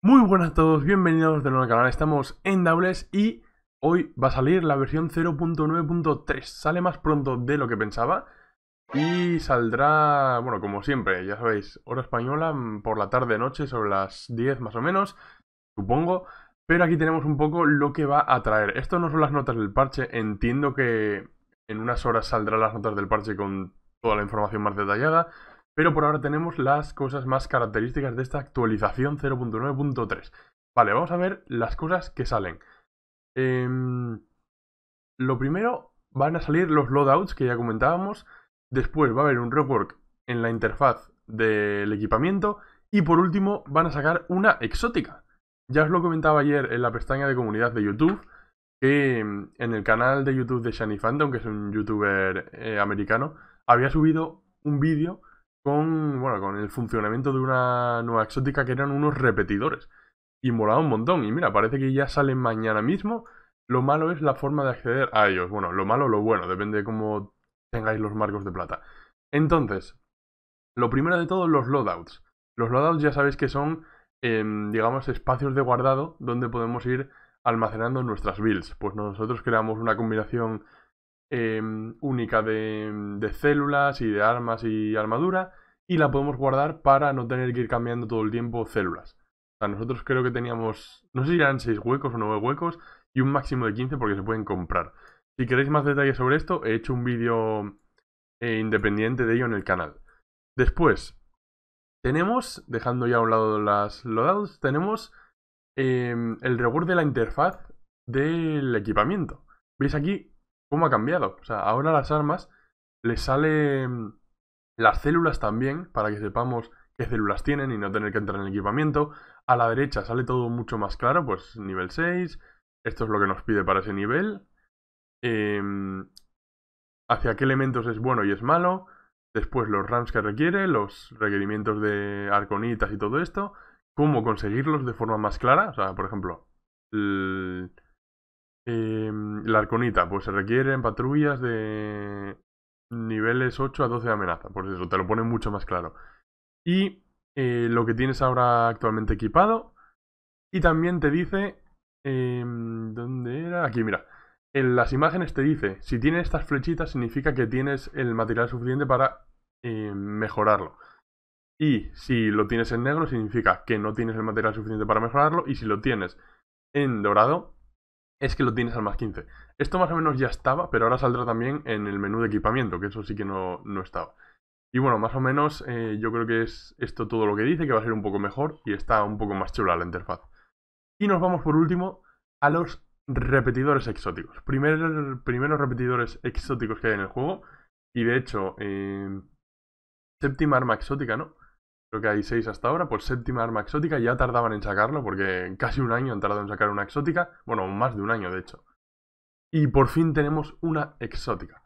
Muy buenas a todos, bienvenidos de nuevo al canal, estamos en Doubles y hoy va a salir la versión 0.9.3, sale más pronto de lo que pensaba y saldrá, bueno, como siempre, ya sabéis, hora española mm, por la tarde-noche sobre las 10 más o menos, supongo, pero aquí tenemos un poco lo que va a traer. Esto no son las notas del parche, entiendo que en unas horas saldrán las notas del parche con toda la información más detallada, pero por ahora tenemos las cosas más características de esta actualización 0.9.3. Vale, vamos a ver las cosas que salen. Em, lo primero van a salir los loadouts que ya comentábamos. Después va a haber un rework en la interfaz del equipamiento. Y por último van a sacar una exótica. Ya os lo comentaba ayer en la pestaña de comunidad de YouTube. Que em, en el canal de YouTube de Shani Phantom, que es un youtuber eh, americano, había subido un vídeo con, bueno, con el funcionamiento de una nueva exótica que eran unos repetidores. Y molaba un montón. Y mira, parece que ya salen mañana mismo. Lo malo es la forma de acceder a ellos. Bueno, lo malo o lo bueno, depende de cómo tengáis los marcos de plata. Entonces, lo primero de todo, los loadouts. Los loadouts ya sabéis que son, em, digamos, espacios de guardado donde podemos ir almacenando nuestras builds. Pues nosotros creamos una combinación em, única de, de, células y de armas y armadura y la podemos guardar para no tener que ir cambiando todo el tiempo células. O sea, nosotros creo que teníamos, no sé si eran 6 huecos o 9 huecos y un máximo de 15 porque se pueden comprar. Si queréis más detalles sobre esto, he hecho un vídeo eh, independiente de ello en el canal. Después, tenemos, dejando ya a un lado las loadouts, tenemos em, el reward de la interfaz del equipamiento. ¿Veis aquí cómo ha cambiado? O sea, ahora las armas les sale las células también, para que sepamos qué células tienen y no tener que entrar en el equipamiento. A la derecha sale todo mucho más claro, pues nivel 6, esto es lo que nos pide para ese nivel. Em, hacia qué elementos es bueno y es malo. Después los RAMs que requiere, los requerimientos de arconitas y todo esto. Cómo conseguirlos de forma más clara. O sea, por ejemplo, em, la arconita, pues se requieren patrullas de niveles 8 a 12 de amenaza, por eso te lo pone mucho más claro. Y eh, lo que tienes ahora actualmente equipado. Y también te dice... Em, ¿Dónde era? Aquí, mira. En las imágenes te dice, si tienes estas flechitas significa que tienes el material suficiente para eh, mejorarlo. Y si lo tienes en negro significa que no tienes el material suficiente para mejorarlo. Y si lo tienes en dorado es que lo tienes al más 15. Esto más o menos ya estaba, pero ahora saldrá también en el menú de equipamiento, que eso sí que no, estaba. Y bueno, más o menos eh, yo creo que es esto todo lo que dice, que va a ser un poco mejor y está un poco más chula la interfaz. Y nos vamos por último a los repetidores exóticos. Primer, primeros repetidores exóticos que hay en el juego. Y de hecho, eh, séptima arma exótica, ¿no? creo que hay seis hasta ahora, por pues séptima arma exótica, ya tardaban en sacarlo, porque casi un año han tardado en sacar una exótica, bueno, más de un año de hecho. Y por fin tenemos una exótica.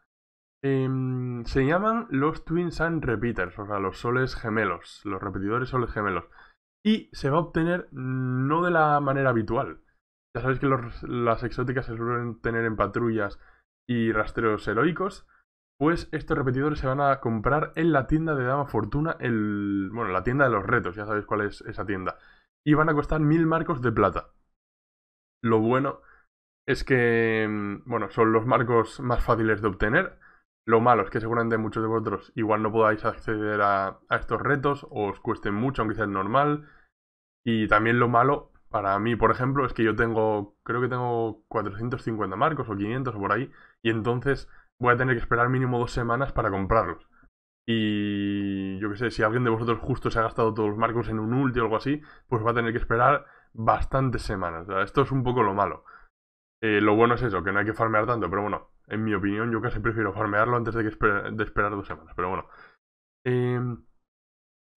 Em, se llaman los Twin Sun Repeaters, o sea, los soles gemelos, los repetidores soles gemelos. Y se va a obtener no de la manera habitual. Ya sabéis que las exóticas se suelen tener en patrullas y rastreos heroicos, pues estos repetidores se van a comprar en la tienda de Dama Fortuna, el, bueno, la tienda de los retos, ya sabéis cuál es esa tienda. Y van a costar mil marcos de plata. Lo bueno es que, mm, bueno, son los marcos más fáciles de obtener. Lo malo es que seguramente muchos de vosotros igual no podáis acceder a, estos retos o os cuesten mucho, aunque sea normal. Y también lo malo, para mí, por ejemplo, es que yo tengo, creo que tengo 450 marcos o 500 o por ahí. Y entonces voy a tener que esperar mínimo dos semanas para comprarlos. Y yo qué sé, si alguien de vosotros justo se ha gastado todos los marcos en un ulti o algo así, pues va a tener que esperar bastantes semanas. esto es un poco lo malo. Eh, lo bueno es eso, que no hay que farmear tanto, pero bueno, en mi opinión yo casi prefiero farmearlo antes de, que esperar dos semanas, pero bueno. Em,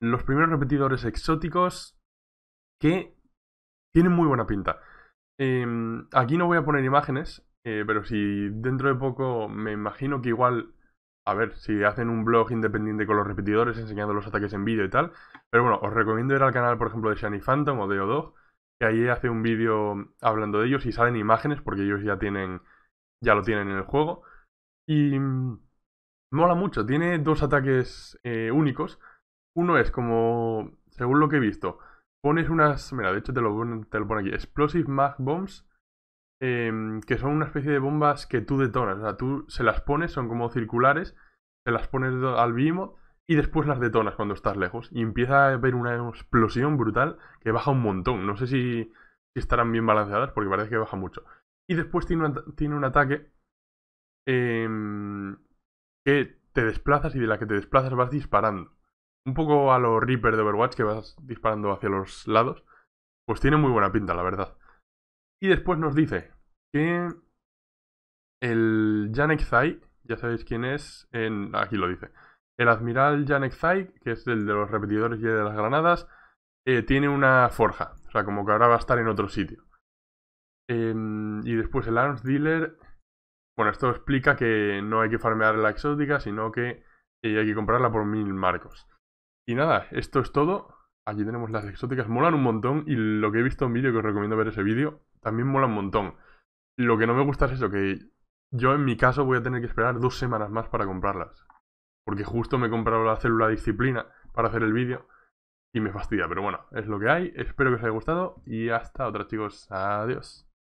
los primeros repetidores exóticos que tienen muy buena pinta. Em, aquí no voy a poner imágenes, eh, pero si dentro de poco me imagino que igual, a ver, si hacen un blog independiente con los repetidores enseñando los ataques en vídeo y tal. Pero bueno, os recomiendo ir al canal, por ejemplo, de Shiny Phantom o de Odog, que ahí hace un vídeo hablando de ellos y salen imágenes porque ellos ya tienen, ya lo tienen en el juego. Y mm, mola mucho, tiene dos ataques eh, únicos. Uno es como, según lo que he visto, pones unas, mira, de hecho te lo pone aquí, Explosive Mag Bombs Em, que son una especie de bombas que tú detonas. O sea, tú se las pones, son como circulares, se las pones al Behemoth y después las detonas cuando estás lejos. Y empieza a haber una explosión brutal que baja un montón. No sé si, estarán bien balanceadas porque parece que baja mucho. Y después tiene, un ataque em, que te desplazas y de la que te desplazas vas disparando. Un poco a los Reaper de Overwatch que vas disparando hacia los lados. Pues tiene muy buena pinta, la verdad. Y después nos dice que el Janek Zay, ya sabéis quién es, aquí lo dice. El admiral Janek Zay, que es el de los repetidores y de las granadas, eh, tiene una forja. O sea, como que ahora va a estar en otro sitio. Em, y después el arms dealer. Bueno, esto explica que no hay que farmear la exótica, sino que eh, hay que comprarla por mil marcos. Y nada, esto es todo. Aquí tenemos las exóticas, molan un montón y lo que he visto en vídeo, que os recomiendo ver ese vídeo, también mola un montón. Lo que no me gusta es eso, que yo en mi caso voy a tener que esperar dos semanas más para comprarlas. Porque justo me he comprado la célula disciplina para hacer el vídeo y me fastidia. Pero bueno, es lo que hay. Espero que os haya gustado y hasta otra chicos. Adiós.